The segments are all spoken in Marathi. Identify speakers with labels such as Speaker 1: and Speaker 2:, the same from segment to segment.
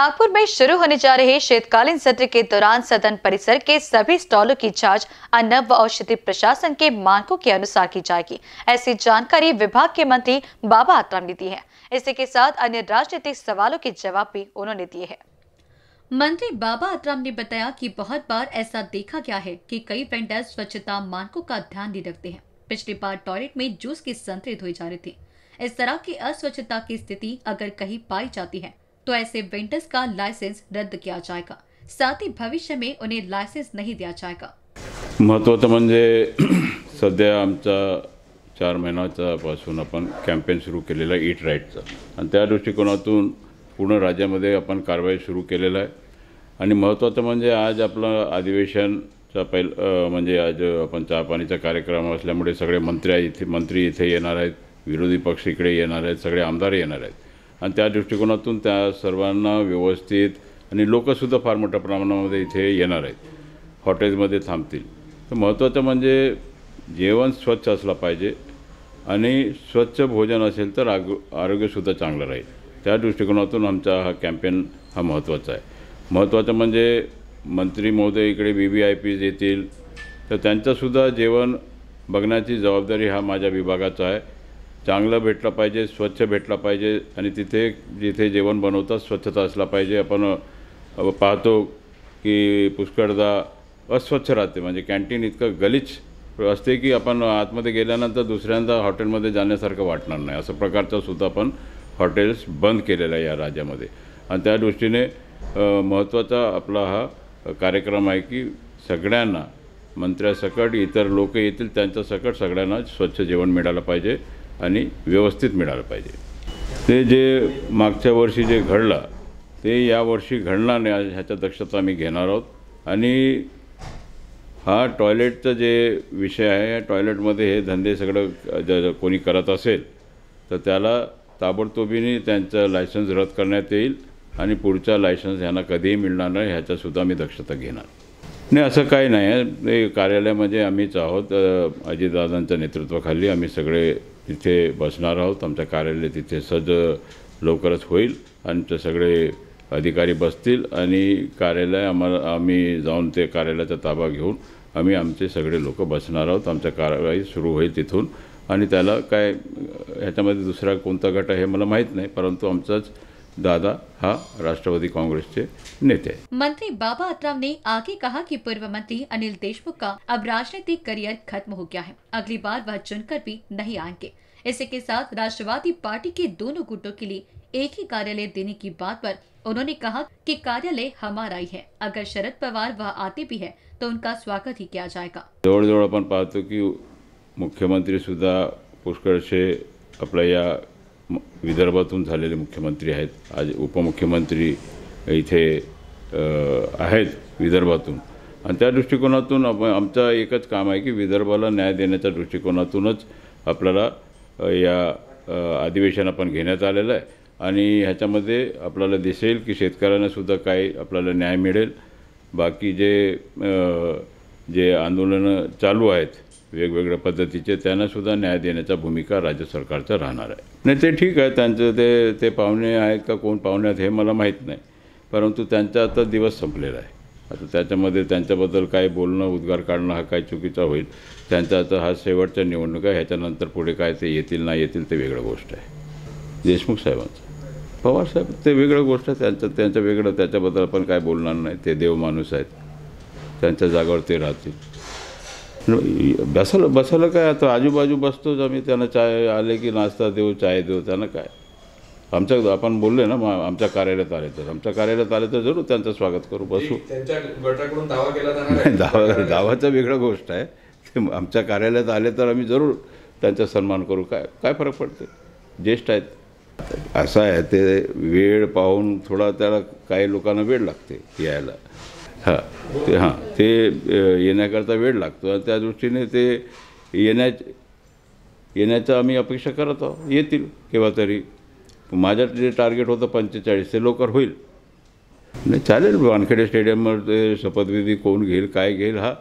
Speaker 1: नागपुर में शुरू होने जा रहे शीतकालीन सत्र के दौरान सदन परिसर के सभी स्टॉलों की जांच अन्न व औषधि प्रशासन के मानकों के अनुसार की जाएगी ऐसी जानकारी विभाग के मंत्री बाबा आत्राम ने दी है इसी के साथ अन्य राजनीतिक सवालों के जवाब भी उन्होंने दिए हैं मंत्री बाबा अतराम ने बताया कि बहुत बार ऐसा देखा गया है कि कई वेंडर स्वच्छता मानकों का ध्यान नहीं रखते हैं पिछली बार टॉयलेट में जूस के संतरे धोए जा रहे थे इस तरह की अस्वच्छता की स्थिति अगर कहीं पाई जाती है तो ऐसे वेंडर्स का लाइसेंस रद्द किया जाएगा साथ ही भविष्य में उन्हें लायसन्स नाही दिया जाएगा
Speaker 2: महत्त्वाचं म्हणजे सध्या आमचा चार पासून आपण कॅम्पेन सुरू केलेला आहे ईट राइट आणि त्या दृष्टिकोनातून पूर्ण राज्यामध्ये आपण कारवाई सुरू केलेला आहे आणि महत्त्वाचं म्हणजे आज आपलं अधिवेशनचा पहिल म्हणजे आज आपण चहापाणीचा कार्यक्रम असल्यामुळे सगळे मंत्री इथे मंत्री इथे येणार आहेत विरोधी पक्ष इकडे येणार आहेत सगळे आमदार येणार आहेत आणि त्या दृष्टिकोनातून त्या सर्वांना व्यवस्थित आणि लोकसुद्धा फार मोठ्या प्रमाणामध्ये इथे येणार आहेत हॉटेल्समध्ये थांबतील तर महत्त्वाचं म्हणजे जेवण स्वच्छ असलं पाहिजे आणि स्वच्छ भोजन असेल तर आग आरोग्यसुद्धा चांगलं राहील त्या दृष्टिकोनातून आमचा हा कॅम्पेन हा महत्त्वाचा आहे महत्त्वाचं म्हणजे मंत्री महोदय इकडे व्ही व्ही आय पीज येतील तर त्यांचंसुद्धा जेवण बघण्याची जबाबदारी हा माझ्या विभागाचा आहे चांगलं भेटलं पाहिजे स्वच्छ भेटला पाहिजे आणि तिथे जिथे जेवण बनवतात स्वच्छता असला पाहिजे आपण पाहतो की पुष्कळदा अस्वच्छ राहते म्हणजे कॅन्टीन इतकं गलिच असते की आपण आतमध्ये गेल्यानंतर दुसऱ्यांदा हॉटेलमध्ये जाण्यासारखं वाटणार नाही असं प्रकारचं सुद्धा आपण हॉटेल्स बंद केलेलं आहे या राज्यामध्ये आणि त्या दृष्टीने महत्त्वाचा आपला हा कार्यक्रम आहे की सगळ्यांना मंत्र्यासकट इतर लोक येतील त्यांच्यासकट सगळ्यांना स्वच्छ जेवण मिळालं पाहिजे आणि व्यवस्थित मिळालं पाहिजे ते जे मागच्या वर्षी जे घडलं ते यावर्षी घडणार नाही ह्याच्या दक्षता आम्ही घेणार आहोत आणि हा टॉयलेटचा जे विषय आहे या टॉयलेटमध्ये हे धंदे सगळं कोणी करत असेल तर त्याला ताबडतोबीने त्यांचं लायसन्स रद्द करण्यात येईल आणि पुढचा लायसन्स ह्यांना कधीही मिळणार नाही ह्याच्यासुद्धा मी दक्षता घेणार नाही असं काही नाही आहे कार्यालयामध्ये म्हणजे आम्हीच आहोत अजितदादांच्या नेतृत्वाखाली आम्ही सगळे तिथे बसणार आहोत आमचं कार्यालय तिथे सज लवकरच होईल आमचे सगळे अधिकारी बसतील आणि कार्यालय आम्हाला आम्ही जाऊन ते कार्यालयाचा ताबा घेऊन आम्ही आमचे सगळे लोक बसणार आहोत आमच्या कारवाई सुरू होईल तिथून आणि त्याला काय ह्याच्यामध्ये दुसरा कोणता गट आहे हे मला माहीत नाही परंतु आमचाच दादा हा राष्ट्रवादी के नेता
Speaker 1: मंत्री बाबा अतराव ने आगे कहा कि पूर्व मंत्री अनिल देशमुख का अब राजनीतिक करियर खत्म हो गया है अगली बार वह चुनकर भी नहीं आएंगे इसी के साथ राष्ट्रवादी पार्टी के दोनों गुटों के लिए एक ही कार्यालय देने की बात पर उन्होंने कहा कि कार्यालय हमारा ही है अगर शरद पवार वह आते भी है तो उनका स्वागत ही किया जाएगा
Speaker 2: जोड़ जोड़ अपन पाते की मुख्यमंत्री सुधा पुष्कर ऐसी या विदर्भातून झालेले मुख्यमंत्री आहेत आज उपमुख्यमंत्री इथे आहेत विदर्भातून आणि त्या दृष्टिकोनातून आमचं एकच काम आहे की विदर्भाला न्याय देण्याच्या दृष्टिकोनातूनच आपल्याला या अधिवेशन आपण घेण्यात आलेलं आहे आणि ह्याच्यामध्ये आपल्याला दिसेल की शेतकऱ्यांनासुद्धा काही आपल्याला न्याय मिळेल बाकी जे जे आंदोलनं चालू आहेत वेगवेगळ्या पद्धतीचे त्यांनासुद्धा न्याय देण्याच्या भूमिका राज्य सरकारचं राहणार आहे नाही ते ठीक आहे त्यांचं ते ते पाहुणे आहेत का कोण पाहुणे आहेत हे मला माहीत नाही परंतु त्यांचा आता दिवस संपलेला आहे आता त्याच्यामध्ये त्यांच्याबद्दल काय बोलणं उद्गार काढणं हा काय चुकीचा होईल त्यांचा आता हा शेवटच्या आहे ह्याच्यानंतर पुढे काय ते येतील नाही येतील ते वेगळं गोष्ट आहे देशमुख साहेबांचं पवारसाहेब ते वेगळं गोष्ट आहे त्यांचं त्यांचं वेगळं त्याच्याबद्दल आपण काय बोलणार नाही ते देव माणूस आहेत त्यांच्या जागावर ते राहतील बसायला बसायला काय आता आजूबाजू बसतोच आम्ही त्यांना चाय आले की नाश्ता देऊ चाय देऊ त्यांना काय आमच्या आपण बोलले ना मग आमच्या कार्यालयात आले तर आमच्या कार्यालयात आले तर जरूर त्यांचं स्वागत करू बसू गटाकडून दावा केला दावा दावाचा वेगळा गोष्ट आहे ते आमच्या कार्यालयात आले तर आम्ही जरूर त्यांचा सन्मान करू काय काय फरक पडते ज्येष्ठ आहेत असं आहे ते वेळ पाहून थोडा त्याला काही लोकांना वेळ लागते यायला हां ते हां ते येण्याकरता वेळ लागतो आणि त्या दृष्टीने ते येण्या येण्याचा आम्ही अपेक्षा करत आहोत येतील केव्हा तरी माझ्या जे टार्गेट होतं पंचेचाळीस ते लवकर होईल नाही चालेल वानखेडे स्टेडियमवर ते शपथविधी कोण घेईल काय घेईल हा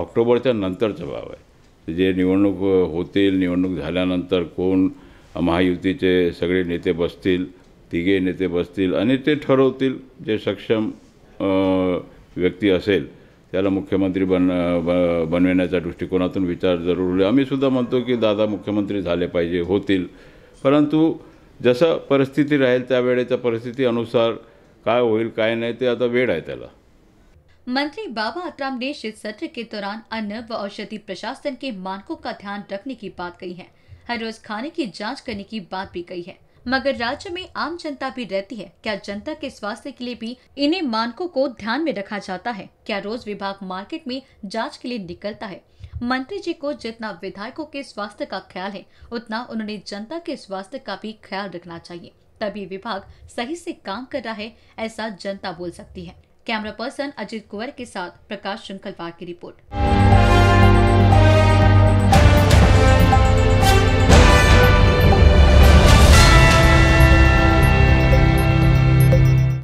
Speaker 2: ऑक्टोबरच्या नंतरचा भाव आहे जे निवडणूक होतील निवडणूक झाल्यानंतर कोण महायुतीचे सगळे नेते बसतील तिघे नेते बसतील आणि ते ठरवतील जे सक्षम व्यक्ति अल तला मुख्यमंत्री बन बनवे दृष्टिकोनात विचार जरूर आम्हीसुद्धा म्हणतो की दादा मुख्यमंत्री झाले पाहिजे परंतु जस परिस्थिति रहे परिस्थिति परिस्थितीनुसार काय होईल काय नहीं आता वेड़ है तला
Speaker 1: मंत्री बाबा अतराम ने शीत सत्र के दौरान अन्न व औषधि प्रशासन के मानकों का ध्यान रखने की बात कही है हर रोज खाने की जांच करने की बात भी कही है मगर राज्य में आम जनता भी रहती है क्या जनता के स्वास्थ्य के लिए भी इन्हें मानकों को ध्यान में रखा जाता है क्या रोज विभाग मार्केट में जांच के लिए निकलता है मंत्री जी को जितना विधायकों के स्वास्थ्य का ख्याल है उतना उन्होंने जनता के स्वास्थ्य का भी ख्याल रखना चाहिए तभी विभाग सही से काम कर रहा है ऐसा जनता बोल सकती है कैमरा पर्सन अजित कुंवर के साथ प्रकाश श्रृंखलवार की रिपोर्ट